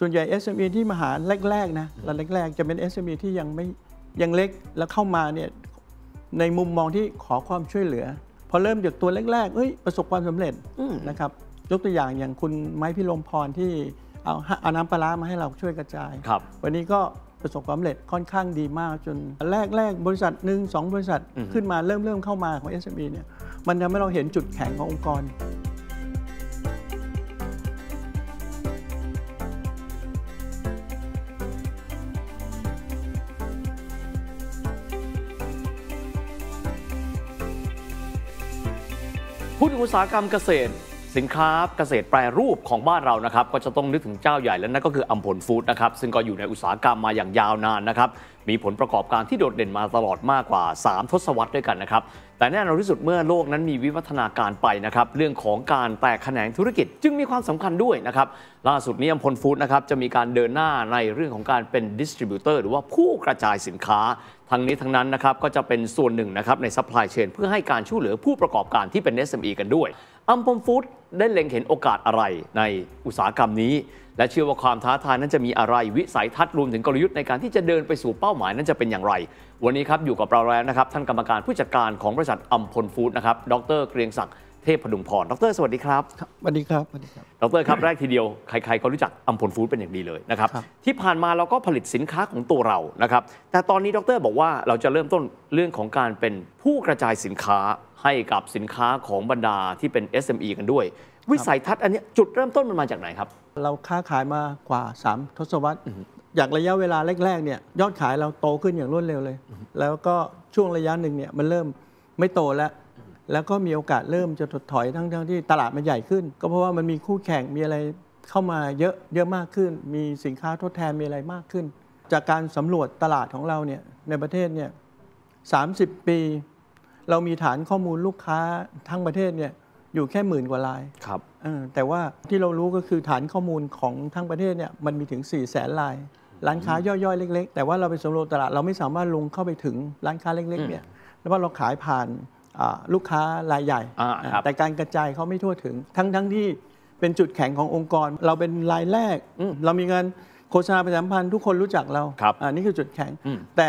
ส่วนใหญ่ SME ที่มาหาแรกๆนะรายแรกๆจะเป็น SME ที่ยังไม่ยังเล็กแล้วเข้ามาเนี่ยในมุมมองที่ขอความช่วยเหลือ พอเริ่มจากตัวแรกๆเอ้ยประสบความสำเร็จนะครับยกตัวอย่างอย่างคุณไม้พิรมพรที่เอาเอาน้ำปลามาให้เราช่วยกระจายครับวันนี้ก็ประสบความสำเร็จค่อนข้างดีมากจน แรกแรกบริษัทหนึ่งสองบริษัทขึ้นมาเริ่มเริ่มเข้ามาของ SME เนี่ยมันทำให้เราเห็นจุดแข็งขององค์กรหุ้นอุตสาหกรรมเกษตรสินค้าเกษตรแปรรูปของบ้านเรานะครับก็จะต้องนึกถึงเจ้าใหญ่แล้วนั่นก็คืออัมพลฟู้ดนะครับซึ่งก็อยู่ในอุตสาหกรรมมาอย่างยาวนานนะครับมีผลประกอบการที่โดดเด่นมาตลอดมากกว่า 3 ทศวรรษด้วยกันนะครับแต่แน่นอนที่สุดเมื่อโลกนั้นมีวิวัฒนาการไปนะครับเรื่องของการแตกแขนงธุรกิจจึงมีความสำคัญด้วยนะครับล่าสุดนี้อัมพลฟู้ดนะครับจะมีการเดินหน้าในเรื่องของการเป็นดิสติบิวเตอร์หรือว่าผู้กระจายสินค้า ทั้งนี้ทั้งนั้นนะครับก็จะเป็นส่วนหนึ่งนะครับในซัพพลายเชนเพื่อให้การช่วยเหลือผู้ประกอบการที่เป็น SME กันด้วยอัมพมฟู้ดได้เล็งเห็นโอกาสอะไรในอุตสาหกรรมนี้ และเชื่อว่าความท้าทายนั้นจะมีอะไรวิสัยทัศน์รวมถึงกลยุทธ์ในการที่จะเดินไปสู่เป้าหมายนั้นจะเป็นอย่างไร วันนี้ครับอยู่กับเราแล้วนะครับท่านกรรมการผู้จัดการของบริษัทอัมพลฟู้ดนะครับดรเกรียงศักดิ์เทพพดุงพรดร สวัสดีครับสวัสดีครับ สวัสดีครับ ดรครับ แรกทีเดียว ใครๆ ก็รู้จักอัมพลฟู้ดเป็นอย่างดีเลยนะครับ ที่ผ่านมาเราก็ผลิตสินค้าของตัวเรา นะครับ แต่ตอนนี้ดรบอกว่าเราจะเริ่มต้นเรื่องของการเป็นผู้กระจายสินค้าให้กับสินค้าของบรรดาที่เป็น SME กันด้วย วิสัยทัศน์อันนี้จุดเริ่มต้นมันมาจากไหนครับ เราค้าขายมากว่า3ทศวรรษอ่ากระยะเวลาแรกๆเนี่ยยอดขายเราโตขึ้นอย่างรวดเร็วเลย แล้วก็ช่วงระยะหนึ่งเนี่ยมันเริ่มไม่โตแล้วแล้วก็มีโอกาสเริ่มจะถดถอยทั้งทที่ตลาดมันใหญ่ขึ้น ก็เพราะว่ามันมีคู่แข่งมีอะไรเข้ามาเยอะเยอะมากขึ้น มีสินค้าทดแทนมีอะไรมากขึ้น จากการสำรวจตลาดของเราเนี่ยในประเทศเนี่ยสาปี เรามีฐานข้อมูลลูกค้าทั้งประเทศเนี่ยอยู่แค่หมื่นกว่าลายครับแต่ว่าที่เรารู้ก็คือฐานข้อมูลของทั้งประเทศเนี่ยมันมีถึง4ี่แสนลายร้านค้าย่อยๆเล็ก ๆ แต่ว่าเราไปสำรวจตลาดเราไม่สามารถลงเข้าไปถึงร้านค้าเล็ก ๆ เนี่ยแล้วว่าเราขายผ่านลูกค้ารายใหญ่ แต่การกระจายเขาไม่ทั่วถึง ทั้งทั้งที่เป็นจุดแข็งขององค์กร เราเป็นรายแรก เรามีเงินโฆษณาประชาสัมพันธ์ทุกคนรู้จักเราอันนี้คือจุดแข็ง แต่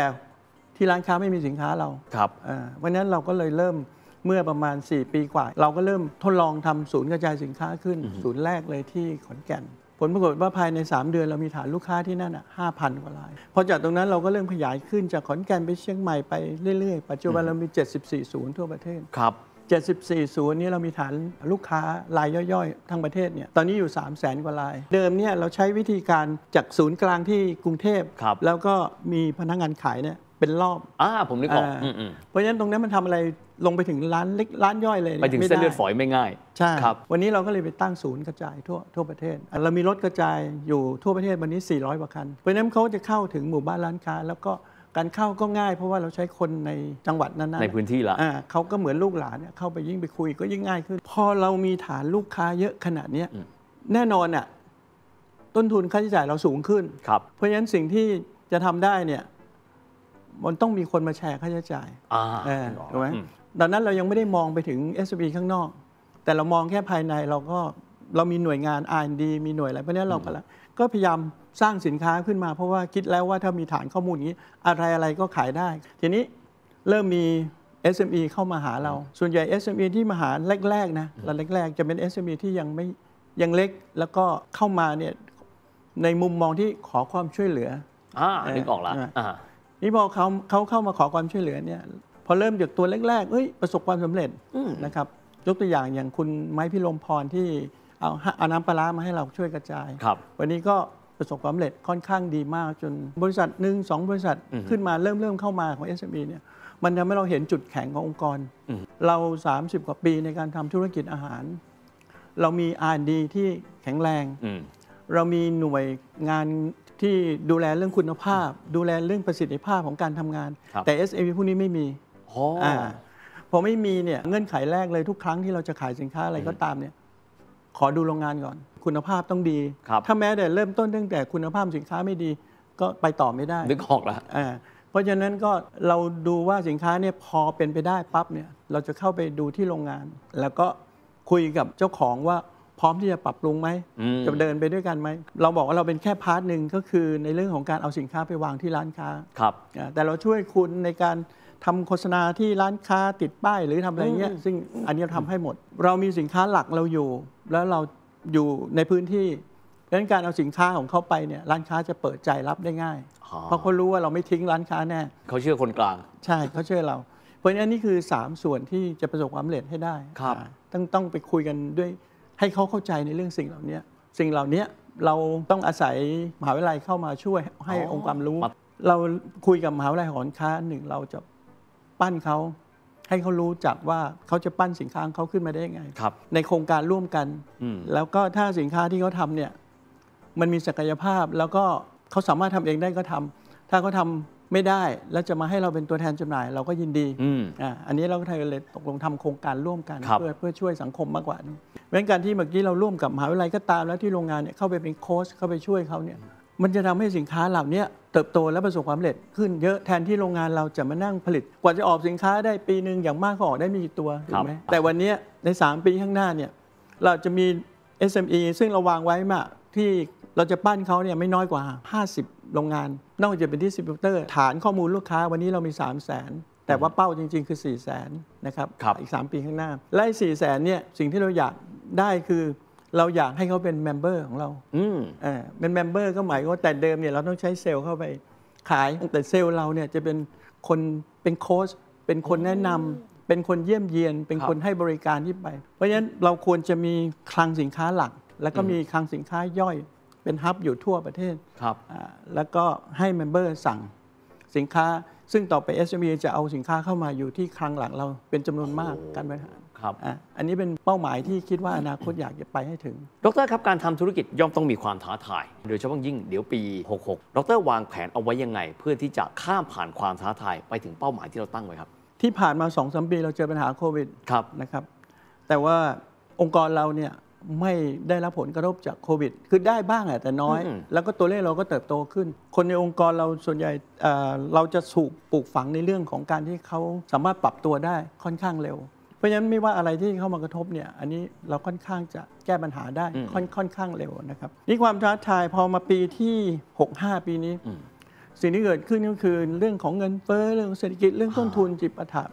ที่ร้านค้าไม่มีสินค้าเราครับเพราะนั้นเราก็เลยเริ่มเมื่อประมาณ 4 ปีกว่า เราก็เริ่มทดลองทำศูนย์กระจายสินค้าขึ้น ศูนย์แรกเลยที่ขอนแก่นผลปรากฏว่าภายใน 3 เดือนเรามีฐานลูกค้าที่นั่นอ่ะห้าพันกว่ารายพอจากตรงนั้นเราก็เริ่มขยายขึ้นจากขอนแก่นไปเชียงใหม่ไปเรื่อย ๆ ปัจจุบันเรามี 74ศูนย์ทั่วประเทศครับ74ศูนย์นี้เรามีฐานลูกค้ารายย่อยๆทั้งประเทศเนี่ยตอนนี้อยู่ 3 0 0แสนกว่าราย เดิมเนี่ยเราใช้วิธีการจากศูนย์กลางที่กรุงเทพแล้วก็มีพนักงานขายเนี่ยเป็นรอบ อ่า ผมนึกออก เพราะฉะนั้นตรงนี้มันทำอะไรลงไปถึงร้านเล็กร้านย่อยเลยไปถึงเส้นเลือดฝอยไม่ง่าย ใช่ครับ วันนี้เราก็เลยไปตั้งศูนย์กระจายทั่วทั่วประเทศ เรามีรถกระจายอยู่ทั่วประเทศวันนี้ 400กว่าคัน เพราะฉะนั้นเขาจะเข้าถึงหมู่บ้านร้านค้า แล้วก็การเข้าก็ง่าย เพราะว่าเราใช้คนในจังหวัดนั้น ในพื้นที่ละเขาก็เหมือนลูกหลานเข้าไปยิ่งไปคุยก็ยิ่งง่ายขึ้น พอเรามีฐานลูกค้าเยอะขนาดนี้แน่นอนอ่ะต้นทุนค่าใช้จ่ายเราสูงขึ้นเพราะฉะนั้นสิ่งที่จะทำได้เนี่ยมันต้องมีคนมาแชร์ค่าใช้จ่ายถูกไหมดังนั้นเรายังไม่ได้มองไปถึง s อสข้างนอก แต่เรามองแค่ภายในเราก็เรามีหน่วยงาน R&D มีหน่วยอะไรเพราะนี้เราก็แล้วก็พยายามสร้างสินค้าขึ้นมา เพราะว่าคิดแล้วว่าถ้ามีฐานข้อมูลนี้อะไรอะไรก็ขายได้ ทีนี้เริ่มมี SME เข้ามาหาเรา ส่วนใหญ่ SME ที่มาหาแรก ๆ นะ เราแรกๆ จะเป็น SME ที่ยังไม่ยังเล็ก แล้วก็เข้ามาเนี่ยในมุมมองที่ขอความช่วยเหลืออ่านึกออกละนี่พอเขาเขาเข้ามาขอความช่วยเหลือเนี่ยพอเริ่มจากตัวแรกๆเอ้ยประสบความสำเร็จนะครับยกตัวอย่างอย่างคุณไม้พิรมพรที่เอาเอาน้ำปลามาให้เราช่วยกระจายครับวันนี้ก็ประสบความสำเร็จค่อนข้างดีมาก จนบริษัทหนึ่งสองบริษัทขึ้นมาเริ่มเริ่มเข้ามาของ SME เนี่ยมันทำให้เราเห็นจุดแข็งขององค์กรเรา 30 กว่าปีในการทำธุรกิจอาหาร เรามี R&D ที่แข็งแรงเรามีหน่วยงานที่ดูแลเรื่องคุณภาพ ดูแลเรื่องประสิทธิภาพของการทำงาน แต่ SME พวกนี้ไม่มีออพอไม่มีเนี่ยเงื่อนไขแรกเลยทุกครั้งที่เราจะขายสินค้าอะไรก็ตามเนี่ยขอดูโรงงานก่อน คุณภาพต้องดีครับถ้าแม้แต่เริ่มต้นตั้งแต่คุณภาพสินค้าไม่ดีก็ไปต่อไม่ได้นึกออกละอ่าเพราะฉะนั้นก็เราดูว่าสินค้าเนี่ยพอเป็นไปได้ปั๊บเนี่ยเราจะเข้าไปดูที่โรงงาน แล้วก็คุยกับเจ้าของว่าพร้อมที่จะปรับปรุงไหมจะเดินไปด้วยกันไหมเราบอกว่าเราเป็นแค่พาร์ทหนึ่งก็คือในเรื่องของการเอาสินค้าไปวางที่ร้านค้าครับแต่เราช่วยคุณในการทำโฆษณาที่ร้านค้าติดป้ายหรือทำอะไรเงี้ยซึ่งอันนี้ทำให้หมด เรามีสินค้าหลักเราอยู่ แล้วเราอยู่ในพื้นที่ดังนั้นการเอาสินค้าของเขาไปเนี่ย ร้านค้าจะเปิดใจรับได้ง่าย เพราะเขารู้ว่าเราไม่ทิ้งร้านค้าแน่เขาเชื่อคนกลาง ใช่เขาเชื่อเรา เพราะฉะนั้นนี่คือ3ส่วนที่จะประสบความสำเร็จให้ได้ครับต้องต้องไปคุยกันด้วยให้เขาเข้าใจในเรื่องสิ่งเหล่านี้ สิ่งเหล่านี้เราต้องอาศัยมหาวิทยาลัยเข้ามาช่วยให้องค์ความรู้ เราคุยกับมหาวิทยาลัยหอนค้าหนึ่งเราจะปั้นเขา ให้เขารู้จักว่าเขาจะปั้นสินค้าเขาขึ้นมาได้ยังไงในโครงการร่วมกันแล้วก็ถ้าสินค้าที่เขาทำเนี่ย มันมีศักยภาพแล้วก็เขาสามารถทำเองได้ก็ทำ ถ้าเขาทาไม่ได้แล้วจะมาให้เราเป็นตัวแทนจำหน่าย เราก็ยินดีอ่าอันนี้เราก็ไทยเลยตกลงทำโครงการร่วมกันเพื่อเพื่อช่วยสังคมมากกว่านี้เพราะั้นการที่เมื่อกี้เราร่วมกับมหาวิทยาลัยก็ตามแล้วที่โรงงานเนี่ยเข้าไปเป็นโค้ชเข้าไปช่วยเขาเนี่ยมันจะทำให้สินค้าเหล่านี้เติบโตและประสบความสำเร็จขึ้น เยอะแทนที่โรงงานเราจะมานั่งผลิต กว่าจะออกสินค้าได้ปีหนึ่งอย่างมากก็ออกได้มีกี่ตัวถูกไหมแต่วันนี้ใน 3 ปีข้างหน้าเนี่ยเราจะมี SME ซึ่งเราวางไว้มาที่เราจะปั้นเขาเนี่ยไม่น้อยกว่า 50 โรงงานนอกจากเป็นที่ซิบเตอร์ฐานข้อมูลลูกค้าวันนี้เรามี 3 0 0 0 0 0 แต่ว่าเป้าจริง ๆคือ 4 0 0 0 0 0นะครับอีก 3 ปีข้างหน้าและ4 0 0 0 0 0เนี่ยสิ่งที่เราอยากได้คือเราอยากให้เขาเป็นเมมเบอร์ของเรา อืมอ่าเป็นเมมเบอร์ก็หมายว่าแต่เดิมเนี่ยเราต้องใช้เซลล์เข้าไป ขายแต่เซลล์เราเนี่ยจะเป็นคนเป็นโค้ช เป็นคนแนะนำ เป็นคนเยี่ยมเยียน เป็นคนให้บริการที่ไป เพราะฉะนั้นเราควรจะมีคลังสินค้าหลัก แล้วก็มีคลังสินค้าย่อยเป็นฮับอยู่ทั่วประเทศ ครับแล้วก็ให้เมมเบอร์สั่งสินค้า ซึ่งต่อไป SME จะเอาสินค้าเข้ามาอยู่ที่คลังหลักเราเป็นจำนวนมากกนไหมครับครับอันนี้เป็นเป้าหมายที่คิดว่าอนาคตอยากจะไปให้ถึง ดรครับการทำธุรกิจย่อมต้องมีความท้าทาย โดยเฉพาะยิ่งเดี๋ยวปี66ดรวางแผนเอาไว้ยังไง เพื่อที่จะข้ามผ่านความท้าทายไปถึงเป้าหมายที่เราตั้งไว้ครับ ที่ผ่านมา2อสมปีเราเจอปัญหาโควิด ครับนะครับ แต่ว่าองค์กรเราเนี่ยไม่ได้รับผลกระทบจากโควิด คือได้บ้างแต่น้อย แล้วก็ตัวเลขเราก็เติบโตขึ้น คนในองค์กรเราส่วนใหญ่เราจะสูกปลูกฝังในเรื่องของการที่เขาสามารถปรับตัวได้ค่อนข้างเร็วพราะฉะนั้นไม่ว่าอะไรที่เข้ามากระทบเนี่ยอันนี้เราค่อนข้างจะแก้ปัญหาได้ค่อนค่อนข้างเร็วนะครับนี่ความท้าทายพอมาปีที่65ปีนี้ สิ่งที่เกิดขึ้นก็คือเรื่องของเงินเฟ้อเรื่องเศรษฐกิจเรื่องต้นทุนจิปะถะ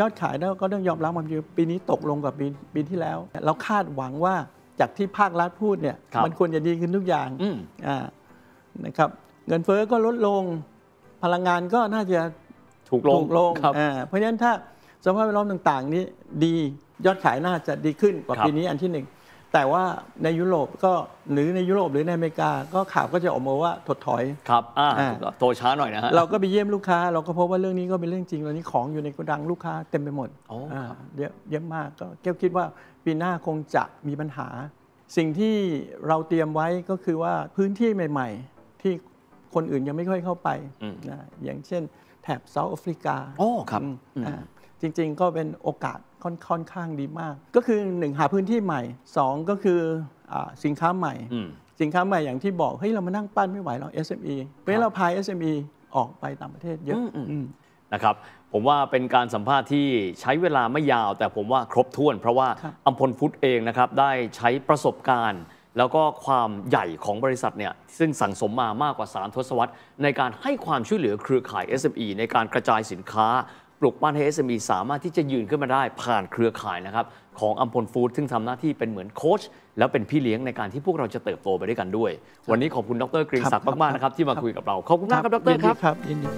ยอดขายแล้วก็ต้องยอมรับความจริงปีนี้ตกลงกับปีปีที่แล้วเราคาดหวังว่าจากที่ภาครัฐพูดเนี่ยมันควรจะดีขึ้นทุกอย่างนะครับ เงินเฟ้อก็ลดลงพลังงานก็น่าจะถูกลงลงเพราะฉะนั้นถ้าสภาพแวดล้อมต่าง ๆ นี้ดียอดขายน่าจะดีขึ้นกว่าปีนี้อันที่หนึ่งแต่ว่าในยุโรปก็หรือในยุโรปหรือในอเมริกาก็ข่าวก็จะออกมาว่าถดถอยครับอ่าโตช้าหน่อยนะฮะเราก็ไปเยี่ยมลูกค้า เราก็พบว่าเรื่องนี้ก็เป็นเรื่องจริงตอนนี้ของอยู่ในกระดังลูกค้าเต็มไปหมดเยอะเยอะมากก็เก้วคิดว่าปีหน้าคงจะมีปัญหา สิ่งที่เราเตรียมไว้ก็คือว่าพื้นที่ใหม่ ๆ ที่คนอื่นยังไม่ค่อยเข้าไปนะอย่างเช่น แถบเซาท์แอฟริกาโอ้ครับจริงๆก็เป็นโอกาสค่อนข้างดีมาก ก็คือหนึ่งหาพื้นที่ใหม่สองก็คืออสินค้าใหม่สินค้าใหม่อย่างที่บอก เฮ้ย เรามานั่งปั้นไม่ไหวเรา SME เพราะเราพาย SME ออกไปต่างประเทศเยอะนะครับ ผมว่าเป็นการสัมภาษณ์ที่ใช้เวลาไม่ยาว แต่ผมว่าครบถ้วน เพราะว่าอัมพลฟุตเองนะครับได้ใช้ประสบการณ์ แล้วก็ความใหญ่ของบริษัทเนี่ยซึ่งสั่งสมมามากกว่า3ทศวรรษในการให้ความช่วยเหลือเครือข่าย SME ในการกระจายสินค้าปลุกปั้นให้ SME สามารถที่จะยืนขึ้นมาได้ผ่านเครือข่ายนะครับ ของอัมพลฟู้ดซึ่งทำหน้าที่เป็นเหมือนโค้ชแล้วเป็นพี่เลี้ยงในการที่พวกเราจะเติบโตไปด้วยกันด้วย วันนี้ขอบคุณดรกรีนศักดิ์มาก ๆ นะครับ ที่มาคุยกับเรา ขอบคุณมากครับดรครับยินดี